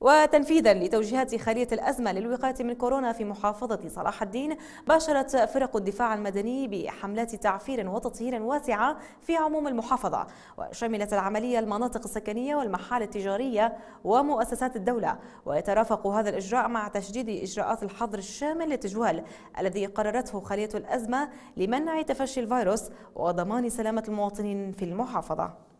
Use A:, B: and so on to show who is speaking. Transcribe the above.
A: وتنفيذا لتوجيهات خالية الأزمة للوقاية من كورونا في محافظة صلاح الدين باشرت فرق الدفاع المدني بحملات تعفير وتطهير واسعة في عموم المحافظة وشملت العملية المناطق السكنية والمحال التجارية ومؤسسات الدولة ويترافق هذا الإجراء مع تشديد إجراءات الحظر الشامل للتجوال الذي قررته خالية الأزمة لمنع تفشي الفيروس وضمان سلامة المواطنين في المحافظة